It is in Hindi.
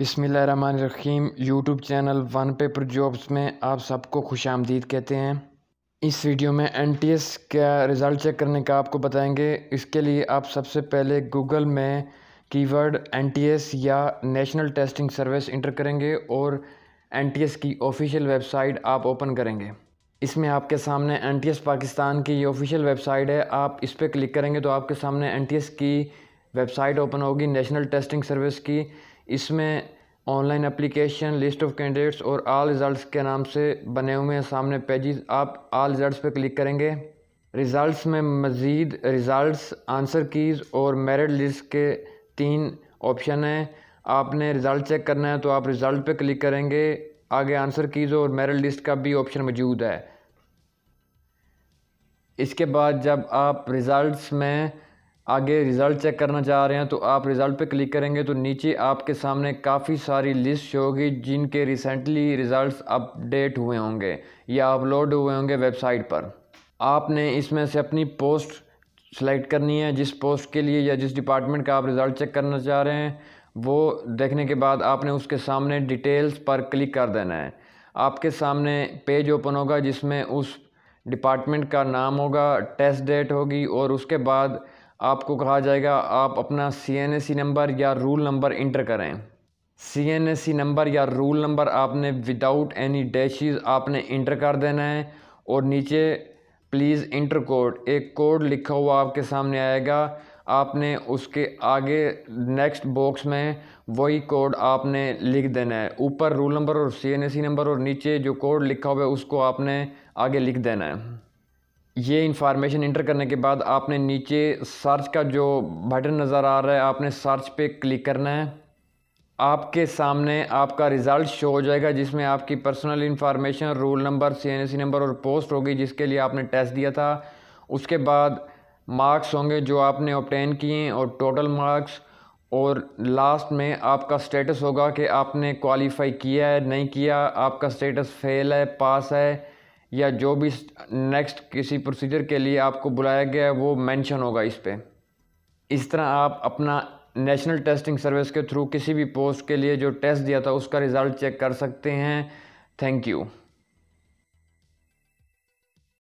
बिसमीम YouTube channel one paper jobs में आप सबको खुश आमदीद कहते हैं इस वीडियो में एन टी एस का रिज़ल्ट चेक करने का आपको बताएंगे इसके लिए आप सबसे पहले गूगल में कीवर्ड एन टी एस या नेशनल टेस्टिंग सर्विस इंटर करेंगे और एन टी एस की ऑफिशियल वेबसाइट आप ओपन करेंगे इसमें आपके सामने एन टी एस पाकिस्तान की ये ऑफिशियल वेबसाइट है आप इस पर क्लिक करेंगे तो आपके सामने एन टी एस की वेबसाइट ओपन होगी नेशनल टेस्टिंग सर्विस की इसमें online application list of candidates और आल रिज़ल्ट्स के नाम से बने हुए हैं सामने पेजेस आप आल रिज़ल्ट्स पर क्लिक करेंगे रिज़ल्ट्स में मज़ीद रिज़ल्ट्स आंसर कीज़ और मेरिट लिस्ट के तीन ऑप्शन हैं आपने रिज़ल्ट चेक करना है तो आप रिज़ल्ट पे क्लिक करेंगे आगे आंसर कीज़ और मेरिट लिस्ट का भी ऑप्शन मौजूद है इसके बाद जब आप रिज़ल्ट्स में आगे रिज़ल्ट चेक करना चाह रहे हैं तो आप रिज़ल्ट पे क्लिक करेंगे तो नीचे आपके सामने काफ़ी सारी लिस्ट शो होगी जिनके रिसेंटली रिज़ल्ट अपडेट हुए होंगे या अपलोड हुए होंगे वेबसाइट पर आपने इसमें से अपनी पोस्ट सेलेक्ट करनी है जिस पोस्ट के लिए या जिस डिपार्टमेंट का आप रिज़ल्ट चेक करना चाह रहे हैं वो देखने के बाद आपने उसके सामने डिटेल्स पर क्लिक कर देना है आपके सामने पेज ओपन होगा जिसमें उस डिपार्टमेंट का नाम होगा टेस्ट डेट होगी और उसके बाद आपको कहा जाएगा आप अपना C N S C number या रूल नंबर इंटर करें C N S C number या रूल नंबर आपने विदाउट एनी डैशीज आपने इंटर कर देना है और नीचे प्लीज़ इंटर कोड एक कोड लिखा हुआ आपके सामने आएगा आपने उसके आगे नेक्स्ट बॉक्स में वही कोड आपने लिख देना है ऊपर रूल नंबर और C N S C number और नीचे जो कोड लिखा हुआ है उसको आपने आगे लिख देना है ये इंफॉर्मेशन इंटर करने के बाद आपने नीचे सर्च का जो बटन नज़र आ रहा है आपने सर्च पे क्लिक करना है आपके सामने आपका रिज़ल्ट शो हो जाएगा जिसमें आपकी personal information roll number C number और पोस्ट होगी जिसके लिए आपने टेस्ट दिया था उसके बाद मार्क्स होंगे जो आपने ऑप्टेन किए और टोटल मार्क्स और लास्ट में आपका स्टेटस होगा कि आपने क्वालिफ़ाई किया है नहीं किया आपका स्टेटस फेल है पास है या जो भी नेक्स्ट किसी प्रोसीजर के लिए आपको बुलाया गया है वो मेंशन होगा इस पर इस तरह आप अपना नेशनल टेस्टिंग सर्विस के थ्रू किसी भी पोस्ट के लिए जो टेस्ट दिया था उसका रिज़ल्ट चेक कर सकते हैं थैंक यू